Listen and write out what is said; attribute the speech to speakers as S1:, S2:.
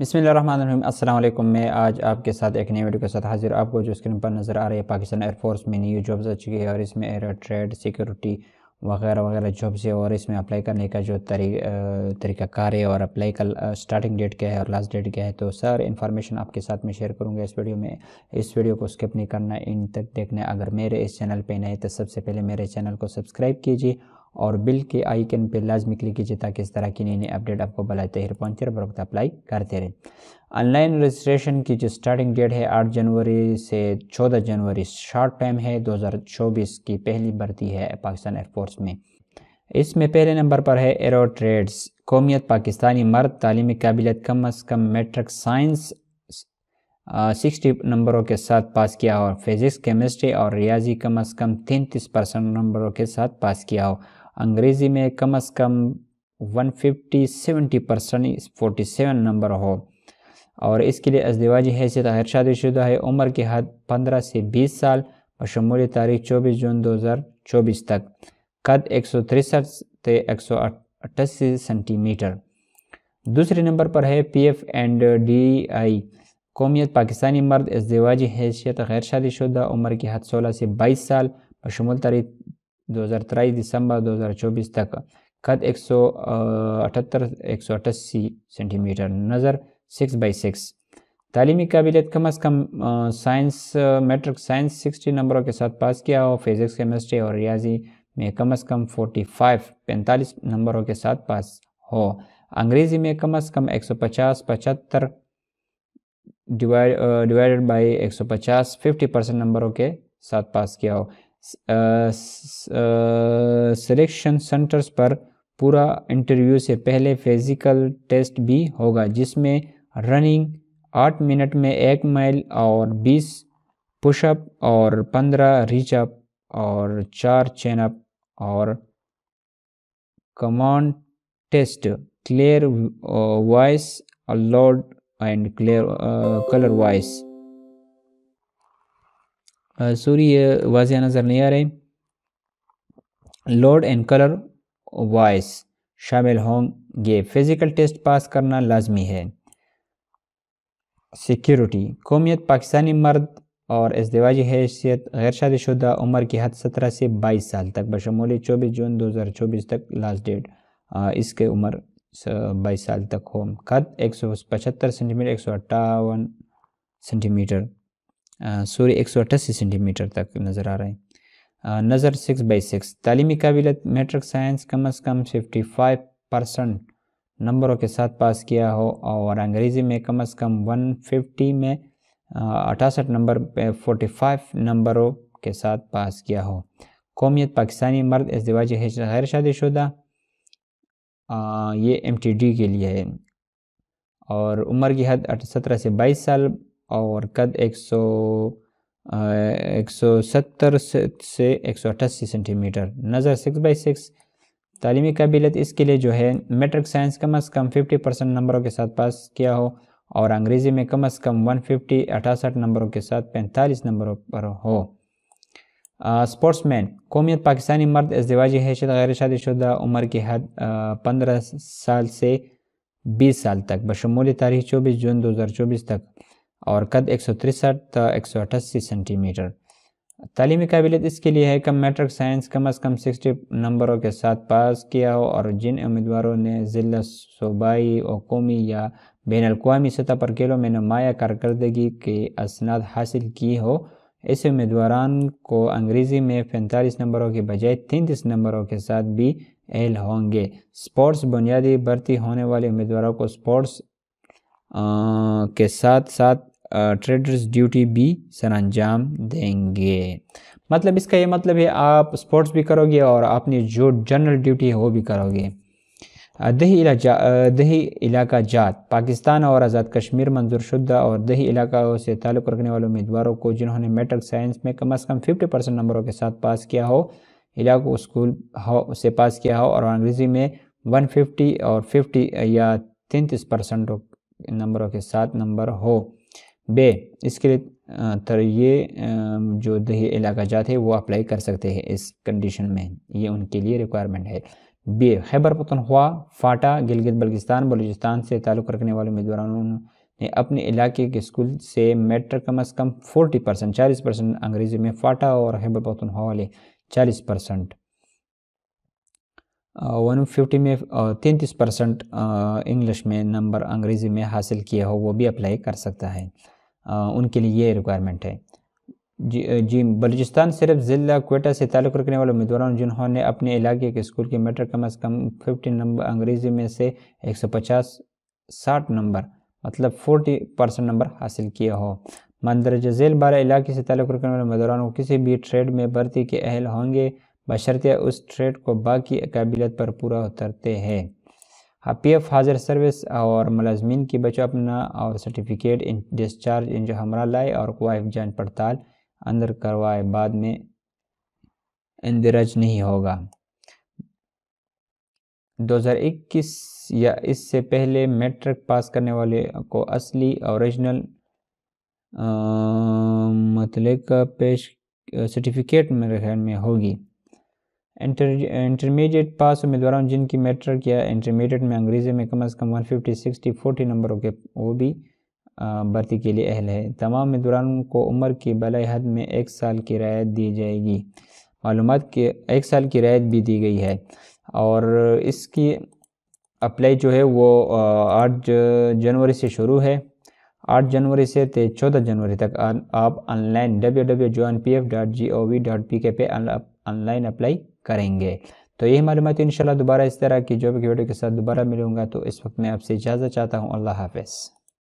S1: बिसमीम अल्लाम मैं आज आपके साथ एक नई वीडियो के साथ हाजिर आपको जो स्क्रीन पर नज़र आ रही है पाकिस्तान एयरफोर्स में न्यू जॉब्स आ चुकी है और इसमें एयर ट्रेड सिक्योरिटी वगैरह वगैरह जॉब्स है और इसमें अप्लाई करने का जो तरी तरीकाकार है और अप्लाई का स्टार्टिंग डेट क्या है और लास्ट डेट क्या है तो सर इन्फॉर्मेशन आपके साथ मैं शेयर करूँगा इस वीडियो में इस वीडियो को स्किप नहीं करना इन तक देखना अगर मेरे इस चैनल पर नए तो सबसे पहले मेरे चैनल को सब्सक्राइब कीजिए और बिल के आइकन पर लाजमी क्लिक कीजिए ताकि इस तरह की नई नई अपडेट आपको बलाए तहर पहुँचे और बर अप्लाई करते रहें ऑनलाइन रजिस्ट्रेशन की जो स्टार्टिंग डेट है आठ जनवरी से चौदह जनवरी शॉर्ट टाइम है दो हज़ार चौबीस की पहली भर्ती है पाकिस्तान एयरफोर्स में इसमें पहले नंबर पर है एरो ट्रेड्स कौमियत पाकिस्तानी मर्द तालीमी काबिलियत कम अज़ कम मेट्रिक साइंस सिक्सटी नंबरों के साथ पास किया हो फिज़िक्स केमिस्ट्री और रियाजी कम अज़ कम तैंतीस परसेंट नंबरों के साथ पास किया हो अंग्रेज़ी में कम अज़ कम 150 70 परसेंट फोर्टी सेवन नंबर हो और इसके लिए अजदवाजी हैसियत गैर शुदा है उम्र के हद पंद्रह से बीस साल बशमूल तारीख चौबीस जून दो हज़ार चौबीस तक कद एक सौ तिरसठ से एक सौ अट्ठासी सेंटीमीटर दूसरे नंबर पर है P F and D I कौमियत पाकिस्तानी मर्द अजदवाजी हैसियत गैर शुदा उम्र की हद सोलह से बाईस साल बशमूल तारीख 2023 दिसंबर 2024 तक कद एक सौ अठहत्तर एक सौ सेंटीमीटर नज़र सिक्स बाई सिक्स तालीमी काबिलियत कम अज़ कम साइंस मेट्रिक साइंस सिक्सटी नंबरों के साथ पास किया हो फिज़िक्स केमिस्ट्री और रियाजी में कम अज़ कम 45 फाइव पैंतालीस नंबरों के साथ पास हो अंग्रेज़ी में कम अज़ कम एक सौ पचास पचहत्तर डिवाइडेड बाई एक सौ पचास फिफ्टी परसेंट नंबरों के साथ पास किया हो सिलेक्शन सेंटर्स पर पूरा इंटरव्यू से पहले फिज़िकल टेस्ट भी होगा जिसमें रनिंग आठ मिनट में एक माइल और बीस पुशअप और पंद्रह रीचअप और चार चैनअप और command test clear voice loud and clear colour voice ये वाजिया नज़र नहीं आ रहे लोड एंड कलर वॉइस शामिल होंगे फिज़िकल टेस्ट पास करना लाजमी है सिक्योरिटी कौमियत पाकिस्तानी मर्द और इसदवाजी हैसियत गैर शादीशुदा उम्र की हद सत्रह से बाईस साल तक बशमूली चौबीस जून दो हज़ार चौबीस तक लास्ट डेट इसके उम्र बाईस साल तक हो कद एक सौ पचहत्तर सेंटीमीटर एक सौ अट्ठावन सेंटीमीटर सूर्य एक सौ अट्ठासी सेंटीमीटर तक नज़र आ रहा है नज़र सिक्स बाई सिक्स तालीमी काबिलियत मेट्रिक साइंस कम अज़ कम फिफ्टी फाइव परसेंट नंबरों के साथ पास किया हो और अंग्रेज़ी में कम अज़ कम वन फिफ्टी में अठासठ नंबर फोर्टी फाइव नंबरों के साथ पास किया हो कौमियत पाकिस्तानी मर्द इसदवाज गैर शादी शुदा ये एम टी डी के लिए है और उम्र की हद सत्रह से बाईस साल और कद एक सौ एक सौ सत्तर से एक सौ सेंटीमीटर नज़र सिक्स बाई सिक्स तलीमी काबिलियत इसके लिए जो है मेट्रिक साइंस कम अज़ कम फिफ्टी परसेंट नंबरों के साथ पास किया हो और अंग्रेज़ी में कम अज़ कम वन फिफ्टी अठासठ नंबरों के साथ पैंतालीस नंबरों पर हो स्पोर्ट्स मैन कौमियत पाकिस्तानी मर्द इसदवाजी हैशत गैर शादीशुदा उम्र की हद पंद्रह साल से बीस साल तक बशमूली तारीख चौबीस जून दो हज़ार चौबीस तक और कद एक सौ तिरसठ तो एक सौ अठासी सेंटीमीटर तालीमी काबिलियत इसके लिए है कि मैट्रिक साइंस कम अज़ कम सिक्सटी नंबरों के साथ पास किया हो और जिन उम्मीदवारों ने ज़िला सूबाई और कौमी या बैन अवी सतह पर खेलों में नुमाया कारकर्दगी के असनाद हासिल की हो ऐसे उम्मीदवारान को अंग्रेज़ी में पैंतालीस नंबरों के बजाय तैंतीस नंबरों के साथ भी एल होंगे स्पोर्ट्स बुनियादी भर्ती होने वाले उम्मीदवारों को स्पोर्ट्स के साथ साथ ट्रेडर्स ड्यूटी भी सर अंजाम देंगे मतलब इसका ये मतलब है आप स्पोर्ट्स भी करोगे और अपनी जो जनरल ड्यूटी है वो भी करोगे दही इलाका दही इलाका जात पाकिस्तान और आज़ाद कश्मीर मंजूर शुदा और दही इलाकों से ताल्लुक़ रखने वाले उम्मीदवारों को जिन्होंने मेट्रिक साइंस में कम अज़ कम 50 परसेंट नंबरों के साथ पास किया हो इलाकों स्कूल हो से पास किया हो और अंग्रेज़ी में 150 और 50 या तैंतीस परसेंट नंबरों के साथ नंबर हो बे इसके लिए ये जो दही इलाका जात है वो अप्लाई कर सकते हैं इस कंडीशन में ये उनके लिए रिक्वायरमेंट है बे खैबर पतनख्वा फाटा गिलगित बल्किस्तान बलूचिस्तान से ताल्लुक़ रखने वाले उम्मीदवारों ने अपने इलाके के स्कूल से मैट्रिक कम अज़ कम फोर्टी परसेंट चालीस परसेंट अंग्रेज़ी में फाटा और खैबर पतनख्वा वाले चालीस परसेंट वन फिफ्टी में तैंतीस परसेंट इंग्लिश में नंबर अंग्रेज़ी में हासिल किया हो वो भी अप्लाई कर सकता है उनके लिए ये रिक्वायरमेंट है जी जी बलूचिस्तान सिर्फ ज़िला कोटा से ताल्लुक़ रखने वाले उम्मीदवारों जिन्होंने अपने इलाके के स्कूल के मेटर कम अज़ कम फिफ्टी नंबर अंग्रेज़ी में से एक सौ पचास साठ नंबर मतलब फोर्टी परसेंट नंबर हासिल किया हो मंदरजा झेल बारह इलाके से ताल्लुक़ रखने वाले उम्मीदवारों किसी भी ट्रेड में भर्ती के अहल होंगे बशर्ते उस ट्रेड को बाकी काबिलियत पर पूरा उतरते हैं पी एफ हाजिर सर्विस और मलाजमीन की बचो अपना और सर्टिफिकेट इन डिस्चार्ज जो हमरा लाए और वाइफ जान पड़ताल अंदर करवाए बाद में इंदरज नहीं होगा 2021 या इससे पहले मैट्रिक पास करने वाले को असली ओरिजिनल मतलब पेश सर्टिफिकेट मेरे ख्याल में होगी इंटर इंटरमीडिएट पास उम्मीदवारों जिनकी मेटर या इंटरमीडिएट में अंग्रेज़ी में कम अज़ कम वन फिफ्टी सिक्सटी फोर्टी नंबरों के वो भी भर्ती के लिए अहल है तमाम उम्मीदवारों को उम्र की बलाई हद में एक साल की रियायत दी जाएगी मालूम के एक साल की रियायत भी दी गई है और इसकी अप्लाई जो है वो आठ जनवरी से शुरू है आठ जनवरी से ते चौदह जनवरी तक आप ऑनलाइन डब्ल्यू डब्ल्यू जो N P F dot G O V dot P K पे ऑनलाइन अप्लाई करेंगे तो यही मालूमत तो इन दोबारा इस तरह की जो भी वीडियो के साथ दोबारा मिलूंगा तो इस वक्त मैं आपसे इजाज़त चाहता हूँ अल्लाह हाफिज़